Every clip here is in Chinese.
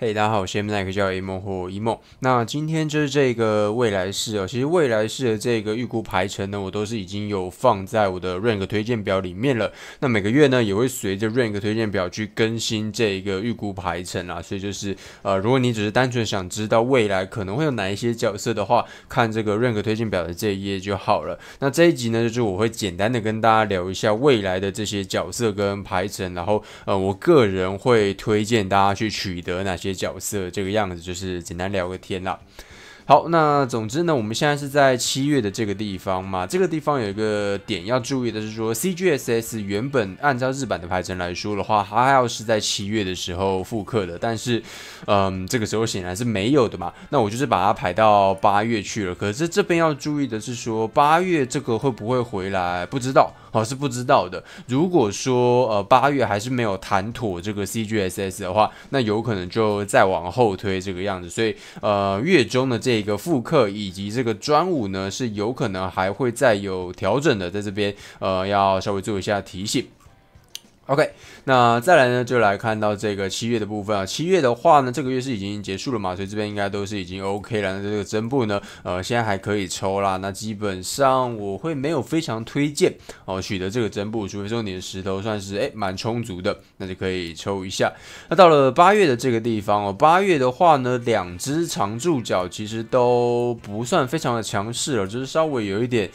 嘿，大家好，我是 Mike，叫一梦或一梦。那今天就是这个未来式哦。其实未来式的这个预估排程呢，我都是已经有放在我的 Rank 推荐表里面了。那每个月呢，也会随着 Rank 推荐表去更新这一个预估排程啊。所以就是呃，如果你只是单纯想知道未来可能会有哪一些角色的话，看这个 Rank 推荐表的这一页就好了。那这一集呢，就是我会简单的跟大家聊一下未来的这些角色跟排程，然后呃，我个人会推荐大家去取得哪些。角色这个样子就是简单聊个天啦。好，那总之呢，我们现在是在七月的这个地方嘛。这个地方有一个点要注意的是说，CGSS 原本按照日版的排程来说的话，它要是在七月的时候复刻的，但是，嗯，这个时候显然是没有的嘛。那我就是把它排到八月去了。可是这边要注意的是说，八月这个会不会回来，不知道。好是不知道的。如果说呃八月还是没有谈妥这个 CGSS 的话，那有可能就再往后推这个样子。所以呃月中的这个复刻以及这个专五呢，是有可能还会再有调整的。在这边呃要稍微做一下提醒。OK，那再来呢，就来看到这个七月的部分啊。七月的话呢，这个月是已经结束了嘛，所以这边应该都是已经 OK 了。那这个针布呢，呃，现在还可以抽啦。那基本上我会没有非常推荐哦取得这个真布，除非说你的石头算是诶蛮充足的，那就可以抽一下。那到了八月的这个地方哦，八月的话呢，两只常驻角其实都不算非常的强势了，就是稍微有一点。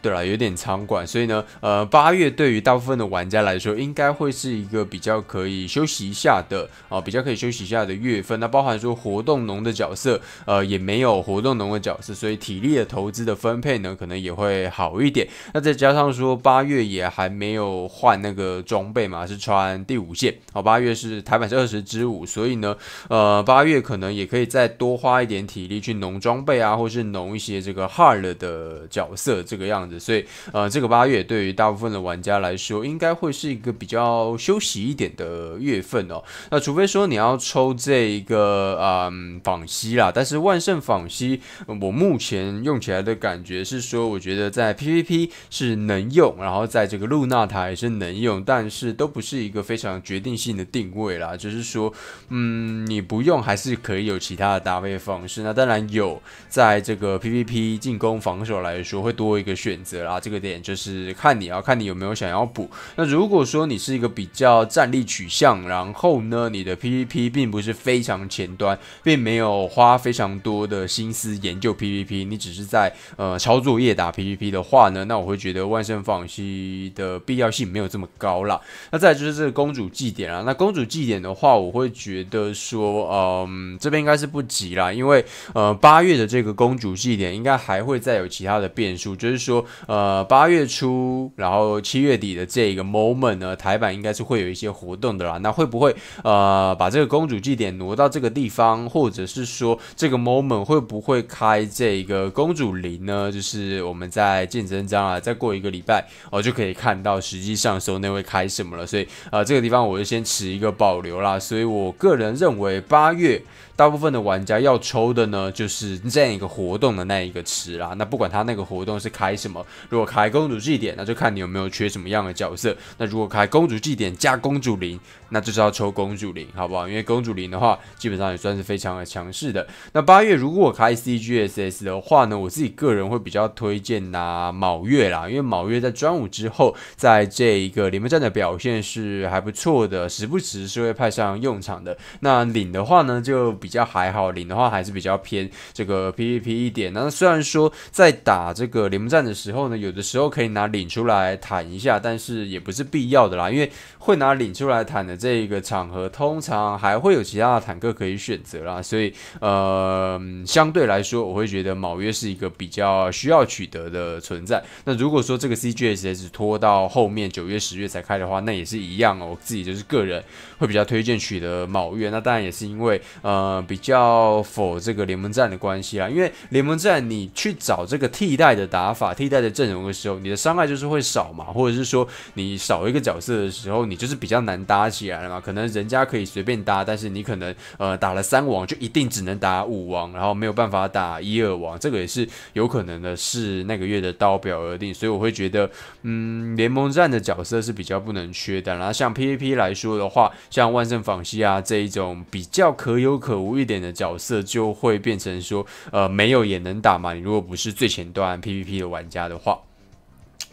对了，有点仓管，所以呢，呃，八月对于大部分的玩家来说，应该会是一个比较可以休息一下的啊，比较可以休息一下的月份。那包含说活动农的角色，呃，也没有活动农的角色，所以体力的投资的分配呢，可能也会好一点。那再加上说八月也还没有换那个装备嘛，是穿第五件，好，八月是台版是二十之五，所以呢，呃，八月可能也可以再多花一点体力去农装备啊，或是农一些这个 hard 的角色，这个样子。所以，呃，这个八月对于大部分的玩家来说，应该会是一个比较休息一点的月份哦。那除非说你要抽这一个，嗯，仿西啦。但是万圣仿西，我目前用起来的感觉是说，我觉得在 PVP 是能用，然后在这个露娜台是能用，但是都不是一个非常决定性的定位啦。就是说，嗯，你不用还是可以有其他的搭配方式。那当然有，在这个 PVP 进攻防守来说，会多一个选。则啦，这个点就是看你啊，看你有没有想要补。那如果说你是一个比较战力取向，然后呢，你的 PVP 并不是非常前端，并没有花非常多的心思研究 PVP，你只是在呃操作业打 PVP 的话呢，那我会觉得万圣仿西的必要性没有这么高啦。那再就是这个公主祭典啦，那公主祭典的话，我会觉得说，嗯，这边应该是不急啦，因为呃八月的这个公主祭典应该还会再有其他的变数，就是说。呃，八月初，然后七月底的这个 moment 呢，台版应该是会有一些活动的啦。那会不会呃，把这个公主祭典挪到这个地方，或者是说这个 moment 会不会开这个公主陵呢？就是我们在竞争章啊，再过一个礼拜哦，就可以看到实际上时候那会开什么了。所以呃这个地方我就先持一个保留啦。所以我个人认为八月。大部分的玩家要抽的呢，就是样一个活动的那一个池啦。那不管他那个活动是开什么，如果开公主祭典，那就看你有没有缺什么样的角色。那如果开公主祭典加公主灵，那就是要抽公主灵，好不好？因为公主灵的话，基本上也算是非常的强势的。那八月如果开 CGSS 的话呢，我自己个人会比较推荐拿卯月啦，因为卯月在专武之后，在这一个联盟战的表现是还不错的，时不时是会派上用场的。那领的话呢，就比。比较还好，领的话还是比较偏这个 PVP 一点。那虽然说在打这个联盟战的时候呢，有的时候可以拿领出来坦一下，但是也不是必要的啦。因为会拿领出来坦的这一个场合，通常还会有其他的坦克可以选择啦。所以呃，相对来说，我会觉得卯月是一个比较需要取得的存在。那如果说这个 CGSS 拖到后面九月、十月才开的话，那也是一样哦。我自己就是个人会比较推荐取得卯月。那当然也是因为呃。比较否这个联盟战的关系啊，因为联盟战你去找这个替代的打法、替代的阵容的时候，你的伤害就是会少嘛，或者是说你少一个角色的时候，你就是比较难搭起来了嘛。可能人家可以随便搭，但是你可能呃打了三王就一定只能打五王，然后没有办法打一二王，这个也是有可能的，是那个月的刀表而定。所以我会觉得，嗯，联盟战的角色是比较不能缺的。然后像 PVP 来说的话，像万圣访西啊这一种比较可有可无。一点的角色就会变成说，呃，没有也能打嘛。你如果不是最前端 PVP 的玩家的话。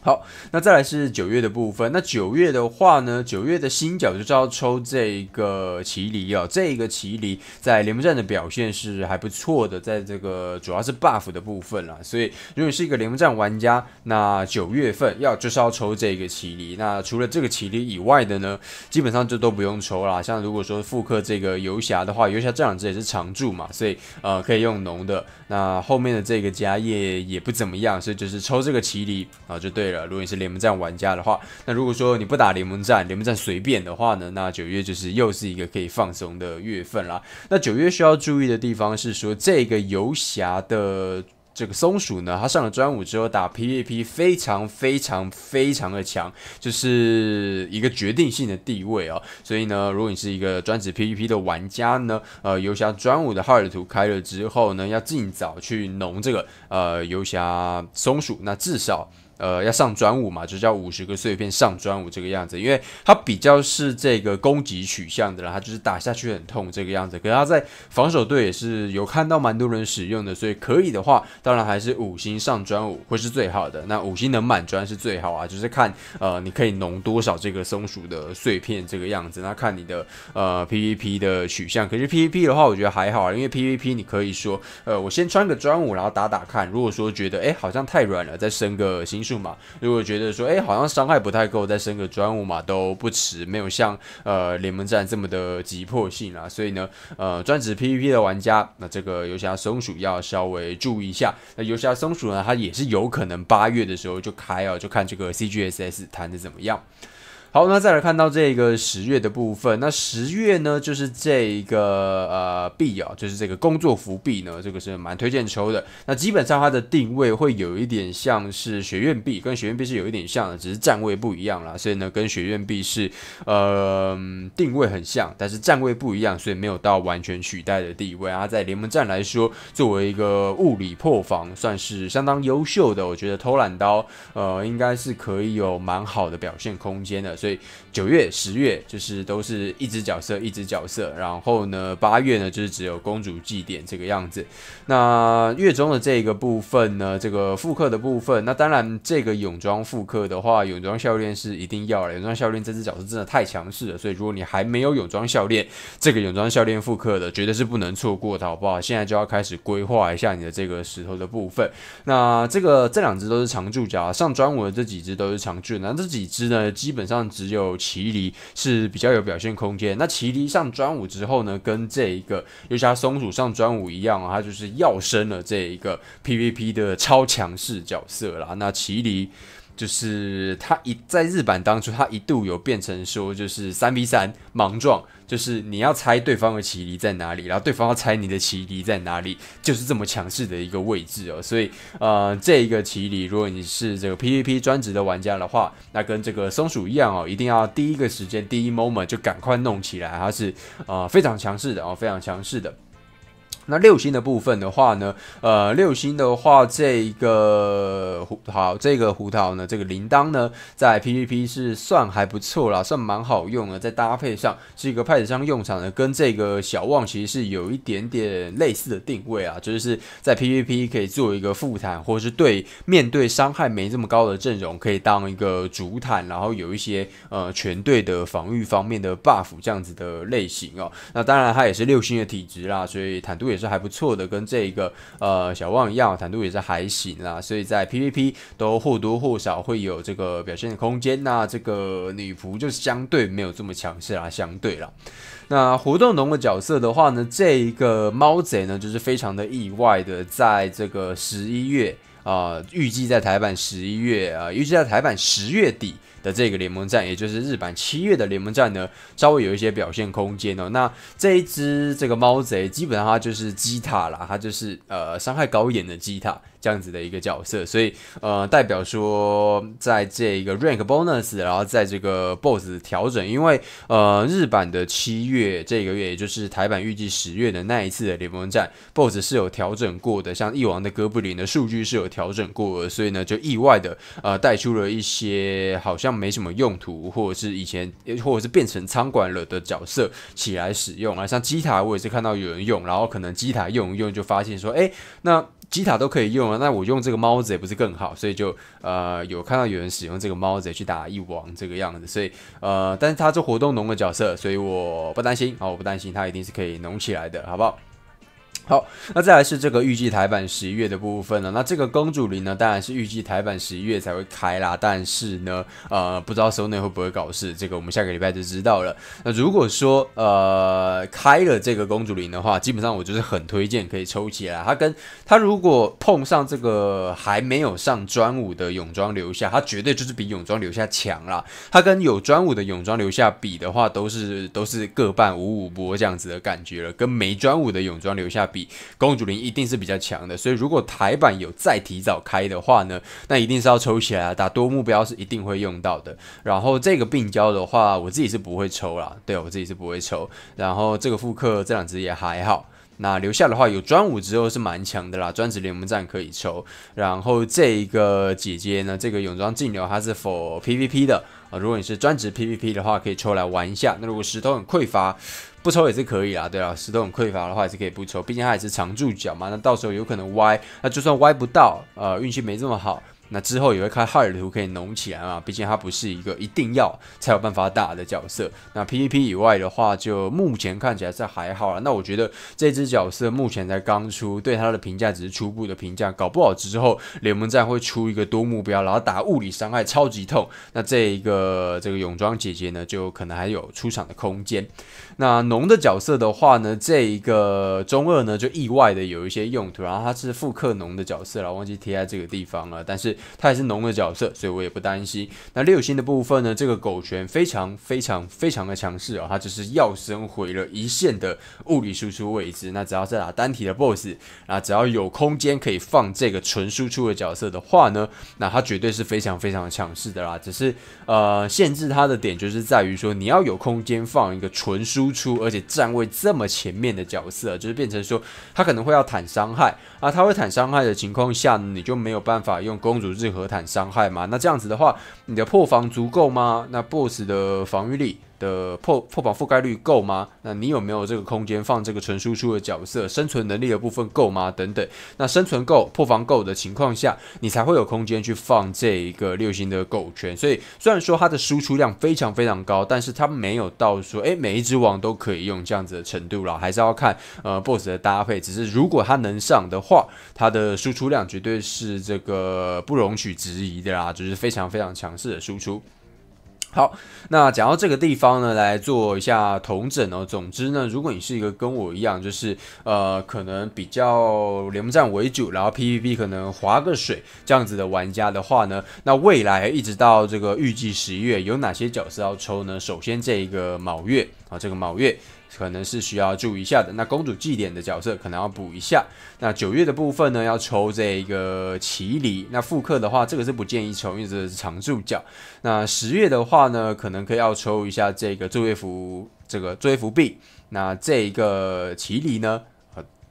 好，那再来是九月的部分。那九月的话呢，九月的新角就是要抽这个麒麟哦。这个麒麟在联盟战的表现是还不错的，在这个主要是 buff 的部分了。所以如果你是一个联盟战玩家，那九月份要就是要抽这个麒麟。那除了这个麒麟以外的呢，基本上就都不用抽了。像如果说复刻这个游侠的话，游侠这两只也是常驻嘛，所以呃可以用浓的。那后面的这个家业也不怎么样，所以就是抽这个麒麟啊就对了。如果你是联盟战玩家的话，那如果说你不打联盟战，联盟战随便的话呢，那九月就是又是一个可以放松的月份啦。那九月需要注意的地方是说，这个游侠的这个松鼠呢，它上了专武之后打 PVP 非常非常非常的强，就是一个决定性的地位哦。所以呢，如果你是一个专职 PVP 的玩家呢，呃，游侠专武的哈尔图开了之后呢，要尽早去弄这个呃游侠松鼠，那至少。呃，要上专五嘛，就叫五十个碎片上专五这个样子，因为它比较是这个攻击取向的啦，它就是打下去很痛这个样子。可是它在防守队也是有看到蛮多人使用的，所以可以的话，当然还是五星上专五会是最好的。那五星能满专是最好啊，就是看呃你可以浓多少这个松鼠的碎片这个样子，那看你的呃 PVP 的取向。可是 PVP 的话，我觉得还好啊，因为 PVP 你可以说呃我先穿个专五，然后打打看，如果说觉得哎好像太软了，再升个星。数嘛，如果觉得说，哎，好像伤害不太够，再升个专武嘛都不迟，没有像呃联盟战这么的急迫性啊。所以呢，呃，专职 PVP 的玩家，那这个游侠松鼠要稍微注意一下。那游侠松鼠呢，它也是有可能八月的时候就开啊，就看这个 CGSS 谈的怎么样。好，那再来看到这个十月的部分。那十月呢，就是这个呃币啊，就是这个工作服币呢，这个是蛮推荐抽的。那基本上它的定位会有一点像是学院币，跟学院币是有一点像的，只是站位不一样啦。所以呢，跟学院币是呃定位很像，但是站位不一样，所以没有到完全取代的地位啊。在联盟战来说，作为一个物理破防，算是相当优秀的。我觉得偷懒刀呃应该是可以有蛮好的表现空间的。所以九月、十月就是都是一只角色一只角色，然后呢八月呢就是只有公主祭典这个样子。那月中的这个部分呢，这个复刻的部分，那当然这个泳装复刻的话，泳装教练是一定要了。泳装教练这只角色真的太强势了，所以如果你还没有泳装教练，这个泳装教练复刻的绝对是不能错过的好不好？现在就要开始规划一下你的这个石头的部分。那这个这两只都是常驻甲，上专五的这几只都是常驻，那这几只呢基本上。只有奇麟是比较有表现空间。那奇麟上专武之后呢，跟这一个游侠松鼠上专武一样，它就是要升了这一个 PVP 的超强势角色啦。那奇麟。就是他一在日版当初，他一度有变成说，就是三 v 三莽撞，就是你要猜对方的棋离在哪里，然后对方要猜你的棋离在哪里，就是这么强势的一个位置哦。所以，呃，这一个棋离，如果你是这个 PVP 专职的玩家的话，那跟这个松鼠一样哦，一定要第一个时间、第一 moment 就赶快弄起来，它是呃非常强势的哦，非常强势的。那六星的部分的话呢，呃，六星的话，这个胡桃，这个胡桃呢，这个铃铛呢，在 PVP 是算还不错啦，算蛮好用的，在搭配上是一个派子上用场的，跟这个小旺其实是有一点点类似的定位啊，就是在 PVP 可以做一个副坦，或是对面对伤害没这么高的阵容，可以当一个主坦，然后有一些呃全队的防御方面的 buff 这样子的类型哦。那当然它也是六星的体质啦，所以坦度也。也是还不错的，跟这个呃小旺一样，弹度也是还行啦，所以在 p v p 都或多或少会有这个表现的空间那这个女仆就相对没有这么强势啦，相对了。那活动龙的角色的话呢，这一个猫贼呢就是非常的意外的，在这个十一月啊，预计在台版十一月啊，预计在台版十月底。的这个联盟战，也就是日版七月的联盟战呢，稍微有一些表现空间哦。那这一只这个猫贼，基本上它就是基塔啦，它就是呃伤害高一点的基塔。这样子的一个角色，所以呃，代表说，在这一个 rank bonus，然后在这个 boss 调整，因为呃，日版的七月这个月，也就是台版预计十月的那一次的联盟战 boss 是有调整过的，像翼王的哥布林的数据是有调整过的，所以呢，就意外的呃，带出了一些好像没什么用途，或者是以前或者是变成仓管了的角色起来使用啊，像机台我也是看到有人用，然后可能机台用一用就发现说，哎，那吉塔都可以用啊，那我用这个猫子也不是更好，所以就呃有看到有人使用这个猫子去打一王这个样子，所以呃但是他做活动农的角色，所以我不担心啊，我不担心他一定是可以农起来的，好不好？好，那再来是这个预计台版十一月的部分了。那这个公主林呢，当然是预计台版十一月才会开啦。但是呢，呃，不知道 Sony 会不会搞事，这个我们下个礼拜就知道了。那如果说呃开了这个公主林的话，基本上我就是很推荐可以抽起来。它跟它如果碰上这个还没有上专武的泳装留下，它绝对就是比泳装留下强啦。它跟有专武的泳装留下比的话，都是都是各半五五波这样子的感觉了。跟没专武的泳装留下。比公主林一定是比较强的，所以如果台版有再提早开的话呢，那一定是要抽起来打多目标是一定会用到的。然后这个病娇的话，我自己是不会抽啦，对我自己是不会抽。然后这个复刻这两只也还好，那留下的话有专武之后是蛮强的啦，专职联盟战可以抽。然后这一个姐姐呢，这个泳装禁流，它是否 PVP 的啊？如果你是专职 PVP 的话，可以抽来玩一下。那如果石头很匮乏。不抽也是可以啦，对啊，石头很匮乏的话也是可以不抽，毕竟他也是常驻角嘛。那到时候有可能歪，那就算歪不到，呃，运气没这么好，那之后也会开哈尔图可以浓起来嘛。毕竟他不是一个一定要才有办法打的角色。那 PVP 以外的话，就目前看起来是还好了。那我觉得这只角色目前才刚出，对他的评价只是初步的评价，搞不好之后联盟战会出一个多目标，然后打物理伤害超级痛，那这一个这个泳装姐姐呢，就可能还有出场的空间。那农的角色的话呢，这一个中二呢就意外的有一些用途，然后它是复刻农的角色了，忘记贴在这个地方了，但是它还是农的角色，所以我也不担心。那六星的部分呢，这个狗拳非常非常非常的强势啊，它就是要生回了一线的物理输出位置。那只要在打单体的 BOSS 啊，只要有空间可以放这个纯输出的角色的话呢，那它绝对是非常非常强势的啦。只是呃限制它的点就是在于说，你要有空间放一个纯输。输出而且站位这么前面的角色，就是变成说他可能会要坦伤害啊，他会坦伤害的情况下，你就没有办法用公主日和坦伤害嘛？那这样子的话，你的破防足够吗？那 BOSS 的防御力？的破破防覆盖率够吗？那你有没有这个空间放这个纯输出的角色？生存能力的部分够吗？等等。那生存够、破防够的情况下，你才会有空间去放这一个六星的狗圈。所以虽然说它的输出量非常非常高，但是它没有到说，诶，每一只王都可以用这样子的程度啦，还是要看呃 boss 的搭配。只是如果它能上的话，它的输出量绝对是这个不容许质疑的啦，就是非常非常强势的输出。好，那讲到这个地方呢，来做一下同整哦。总之呢，如果你是一个跟我一样，就是呃，可能比较联盟战为主，然后 PVP 可能划个水这样子的玩家的话呢，那未来一直到这个预计十一月，有哪些角色要抽呢？首先这一个卯月啊，这个卯月。可能是需要注意一下的。那公主祭典的角色可能要补一下。那九月的部分呢，要抽这个奇离。那复刻的话，这个是不建议抽，因为这是常驻角。那十月的话呢，可能可以要抽一下这个作业服，这个作业服币。那这一个奇离呢？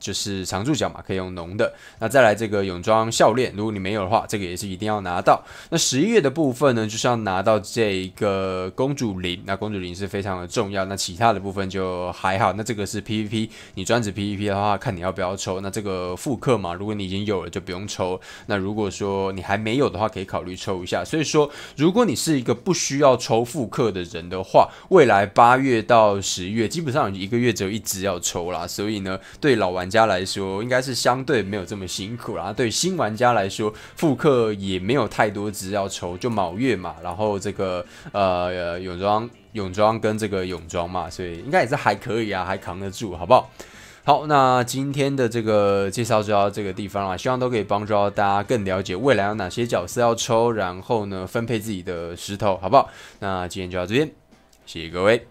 就是常驻角嘛，可以用浓的。那再来这个泳装项链，如果你没有的话，这个也是一定要拿到。那十一月的部分呢，就是要拿到这一个公主林。那公主林是非常的重要。那其他的部分就还好。那这个是 PVP，你专职 PVP 的话，看你要不要抽。那这个复刻嘛，如果你已经有了，就不用抽。那如果说你还没有的话，可以考虑抽一下。所以说，如果你是一个不需要抽复刻的人的话，未来八月到十月，基本上一个月只有一支要抽啦。所以呢，对老玩。家。家来说应该是相对没有这么辛苦啦，对新玩家来说复刻也没有太多只要抽，就卯月嘛，然后这个呃泳装泳装跟这个泳装嘛，所以应该也是还可以啊，还扛得住，好不好？好，那今天的这个介绍就到这个地方啦，希望都可以帮助到大家更了解未来有哪些角色要抽，然后呢分配自己的石头，好不好？那今天就到这边，谢谢各位。